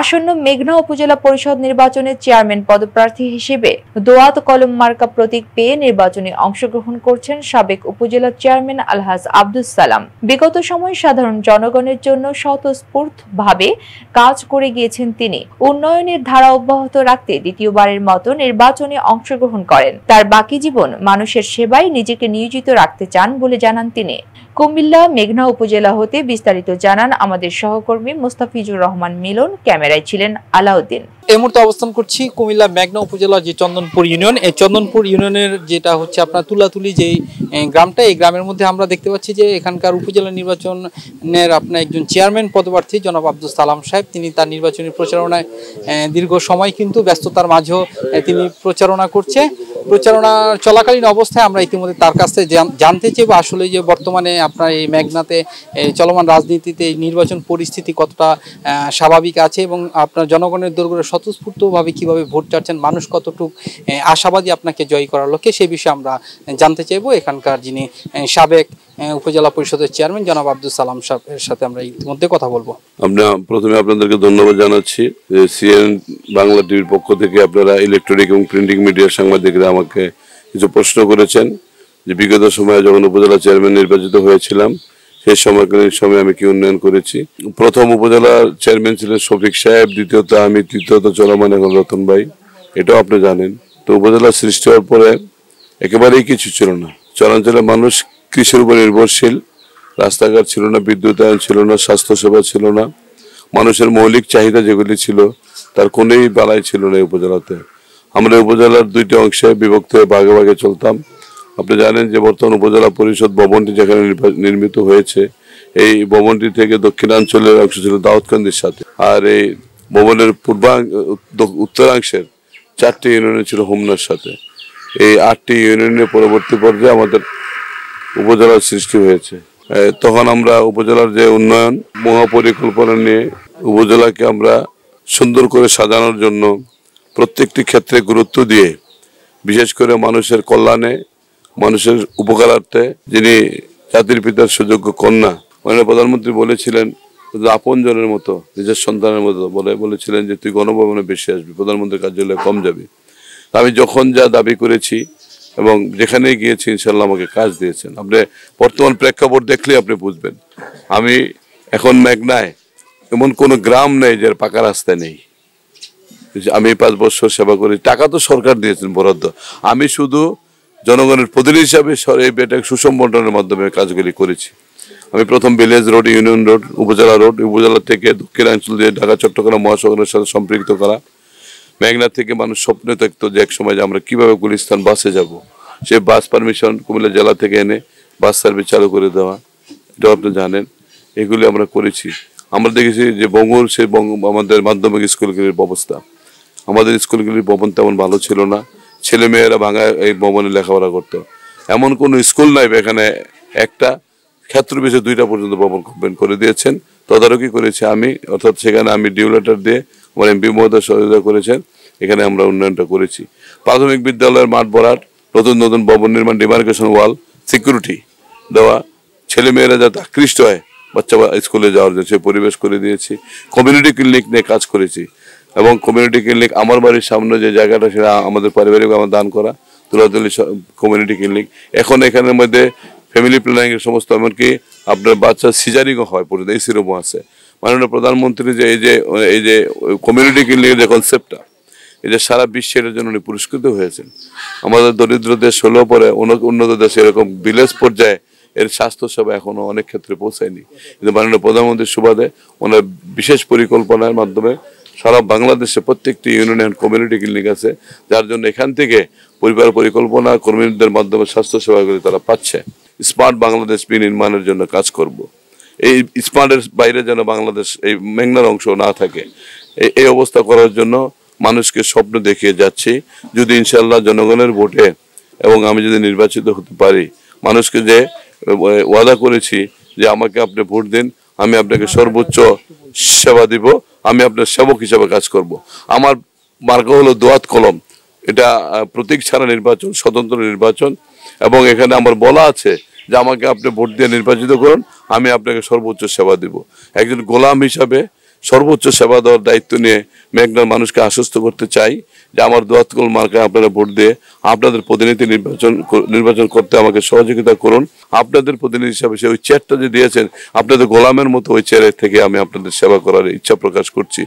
আসন্ন মেঘনা উপজেলা পরিষদ নির্বাচনের চেয়ারম্যান পদপ্রার্থী হিসেবে দোয়াত কলম মার্কা প্রতীক পেয়ে নির্বাচনে অংশগ্রহণ করছেন সাবেক উপজেলা চেয়ারম্যান আলহাজ আব্দুস সালাম বিগত সময়ে সাধারণ জনগণের জন্য স্বতঃস্ফূর্তভাবে কাজ করে গিয়েছেন তিনি উন্নয়নের ধারা অব্যাহত রাখতে দ্বিতীয়বারের মতো নির্বাচনে অংশগ্রহণ করেন তার বাকি জীবন মানুষের সেবায় নিজেকে নিয়োজিত রাখতে চান বলে জানান তিনি কুমিল্লা মেঘনা উপজেলা হতে বিস্তারিত জানান আমাদের সহকর্মী মুস্তাফিজুর রহমান মিলন ক্যামেরায় ছিলেন আলাউদ্দিন এই মুহূর্তে অবস্থান করছি কুমিল্লা ম্যাগনা উপজেলার যে চন্দনপুর ইউনিয়ন এই চন্দনপুর ইউনিয়নের যেটা হচ্ছে আপনার তুলাতুলি যেই গ্রামটা এই গ্রামের মধ্যে আমরা দেখতে পাচ্ছি যে এখানকার উপজেলা নির্বাচনের আপনার একজন চেয়ারম্যান পদপ্রার্থী জনাব আব্দুল সালাম সাহেব তিনি তার নির্বাচনী প্রচারণায় দীর্ঘ সময় কিন্তু ব্যস্ততার মাঝেও তিনি প্রচারণা করছে প্রচারণা চলাকালীন অবস্থায় আমরা ইতিমধ্যে তার কাছ থেকে জানতে বা আসলে যে বর্তমানে আপনার এই ম্যাগনাতে চলমান রাজনীতিতে নির্বাচন পরিস্থিতি কতটা স্বাভাবিক আছে এবং আপনার জনগণের দুর্গের স্বতঃস্ফূর্তভাবে কিভাবে ভোট চাচ্ছেন মানুষ কতটুকু আশাবাদী আপনাকে জয়ী করার লক্ষ্যে সে বিষয়ে আমরা জানতে চাইব এখানকার যিনি সাবেক উপজেলা পরিষদের চেয়ারম্যান জনাব আব্দুল সালাম সাহেবের সাথে আমরা ইতিমধ্যে কথা বলবো আমরা প্রথমে আপনাদেরকে ধন্যবাদ জানাচ্ছি যে সিএন বাংলা টিভির পক্ষ থেকে আপনারা ইলেকট্রনিক এবং প্রিন্টিং মিডিয়ার সাংবাদিকরা আমাকে কিছু প্রশ্ন করেছেন যে বিগত সময়ে যখন উপজেলা চেয়ারম্যান নির্বাচিত হয়েছিলাম সেই সময়কালীন সময় আমি কি উন্নয়ন করেছি প্রথম উপজেলার চেয়ারম্যান ছিলেন শফিক সাহেব দ্বিতীয়ত আমি তৃতীয়ত চলমান এখন রতন ভাই এটাও আপনি জানেন তো উপজেলা সৃষ্টি হওয়ার পরে একেবারেই কিছু ছিল না চরাঞ্চলের মানুষ কৃষির উপর নির্ভরশীল রাস্তাঘাট ছিল না বিদ্যুতায়ন ছিল না স্বাস্থ্যসেবা ছিল না মানুষের মৌলিক চাহিদা যেগুলি ছিল তার কোনোই বেলায় ছিল না উপজেলাতে আমরা উপজেলার দুইটি অংশে বিভক্ত হয়ে ভাগে ভাগে চলতাম আপনি জানেন যে বর্তমান উপজেলা পরিষদ ভবনটি যেখানে নির্মিত হয়েছে এই ভবনটি থেকে দক্ষিণাঞ্চলের অংশ ছিল দাউদকান্দির সাথে আর এই ভবনের পূর্বাংশ উত্তরাংশের চারটি ইউনিয়নে ছিল হোমনার সাথে এই আটটি ইউনিয়নের পরবর্তী পর্যায়ে আমাদের উপজেলার সৃষ্টি হয়েছে তখন আমরা উপজেলার যে উন্নয়ন মহাপরিকল্পনা নিয়ে উপজেলাকে আমরা সুন্দর করে সাজানোর জন্য প্রত্যেকটি ক্ষেত্রে গুরুত্ব দিয়ে বিশেষ করে মানুষের কল্যাণে মানুষের উপকারার্থে যিনি জাতির পিতার সুযোগ্য কন্যা মাননীয় প্রধানমন্ত্রী বলেছিলেন আপনজনের মতো নিজের সন্তানের মতো বলে বলেছিলেন যে তুই গণভবনে বেশি আসবি প্রধানমন্ত্রীর কার্যালয়ে কম যাবি আমি যখন যা দাবি করেছি এবং যেখানে গিয়েছি ইনশাল্লাহ আমাকে কাজ দিয়েছেন আপনি বর্তমান প্রেক্ষাপট দেখলে আপনি বুঝবেন আমি এখন মেঘনায় এমন কোনো গ্রাম নেই যে পাকা রাস্তা নেই আমি পাঁচ বছর সেবা করি টাকা তো সরকার দিয়েছেন বরাদ্দ আমি শুধু জনগণের প্রতিনিধি হিসাবে সরে এটা সুষম বন্টনের মাধ্যমে কাজগুলি করেছি আমি প্রথম ভিলেজ রোড ইউনিয়ন রোড উপজেলা রোড উপজেলা থেকে দক্ষিণাঞ্চল দিয়ে ঢাকা চট্টগ্রাম মহাসড়কের সাথে সম্পৃক্ত করা মেঘনা থেকে মানুষ স্বপ্নে থাকত যে এক সময় যে আমরা কীভাবে গুলিস্তান বাসে যাব। সে বাস পারমিশন কুমিল্লা জেলা থেকে এনে বাস সার্ভিস চালু করে দেওয়া এটাও আপনি জানেন এগুলি আমরা করেছি আমরা দেখেছি যে বঙ্গল সে বঙ্গ আমাদের মাধ্যমিক স্কুলগুলির অবস্থা আমাদের স্কুলগুলির ভবন তেমন ভালো ছিল না ছেলেমেয়েরা ভাঙা এই ভবনে লেখাপড়া করতো এমন কোনো স্কুল নাই এখানে একটা ক্ষেত্র বিশেষ দুইটা পর্যন্ত ভবন কমপ্লেন করে দিয়েছেন তদারকি করেছে আমি অর্থাৎ সেখানে আমি ডিউলেটার দিয়ে আমার এমপি মহোদয় সহযোগিতা করেছেন এখানে আমরা উন্নয়নটা করেছি প্রাথমিক বিদ্যালয়ের মাঠ বরাট নতুন নতুন ভবন নির্মাণ ডিমার্কেশন ওয়াল সিকিউরিটি দেওয়া ছেলেমেয়েরা যাতে আকৃষ্ট হয় বাচ্চা স্কুলে যাওয়ার জন্য সে পরিবেশ করে দিয়েছি কমিউনিটি ক্লিনিক নিয়ে কাজ করেছি এবং কমিউনিটি ক্লিনিক আমার বাড়ির সামনে যে জায়গাটা সেটা আমাদের পারিবারিক আমার দান করা তুলাতুলি কমিউনিটি ক্লিনিক এখন এখানের মধ্যে ফ্যামিলি প্ল্যানিং এর সমস্ত এমনকি আপনার বাচ্চা সিজারিংও হয় পর্যন্ত এই সিরোমও আছে মাননীয় প্রধানমন্ত্রী যে এই যে এই যে কমিউনিটি ক্লিনিকের যে কনসেপ্টটা যে সারা বিশ্বে এটার জন্য উনি পুরস্কৃত হয়েছেন আমাদের দরিদ্র দেশ হলেও পরে উন্নত দেশে এরকম ভিলেজ পর্যায়ে এর স্বাস্থ্যসেবা এখনও অনেক ক্ষেত্রে পৌঁছায়নি কিন্তু মাননীয় প্রধানমন্ত্রীর সুবাদে ওনার বিশেষ পরিকল্পনার মাধ্যমে সারা বাংলাদেশে প্রত্যেকটি ইউনিয়ন কমিউনিটি ক্লিনিক আছে যার জন্য এখান থেকে পরিবার পরিকল্পনা কর্মীদের মাধ্যমে স্বাস্থ্য সেবাগুলি তারা পাচ্ছে স্মার্ট বাংলাদেশ বিনির্মাণের জন্য কাজ করব। এই স্মার্টের বাইরে যেন বাংলাদেশ এই মেঘনার অংশ না থাকে এই অবস্থা করার জন্য মানুষকে স্বপ্ন দেখিয়ে যাচ্ছি যদি ইনশাল্লাহ জনগণের ভোটে এবং আমি যদি নির্বাচিত হতে পারি মানুষকে যে ওয়াদা করেছি যে আমাকে আপনি ভোট দিন আমি আপনাকে সর্বোচ্চ সেবা দিব আমি আপনার সেবক হিসাবে কাজ করব। আমার মার্গ হলো দোয়াত কলম এটা প্রতীক ছাড়া নির্বাচন স্বতন্ত্র নির্বাচন এবং এখানে আমার বলা আছে যে আমাকে আপনি ভোট দিয়ে নির্বাচিত করুন আমি আপনাকে সর্বোচ্চ সেবা দিব একজন গোলাম হিসাবে সর্বোচ্চ সেবা দেওয়ার দায়িত্ব নিয়ে মেঘনার মানুষকে আশ্বস্ত করতে চাই যে আমার দোয়াতকুল মার্কে আপনারা ভোট দিয়ে আপনাদের প্রতিনিধি নির্বাচন নির্বাচন করতে আমাকে সহযোগিতা করুন আপনাদের প্রতিনিধি হিসাবে সে ওই চেয়ারটা যে দিয়েছেন আপনাদের গোলামের মতো ওই চেয়ারের থেকে আমি আপনাদের সেবা করার ইচ্ছা প্রকাশ করছি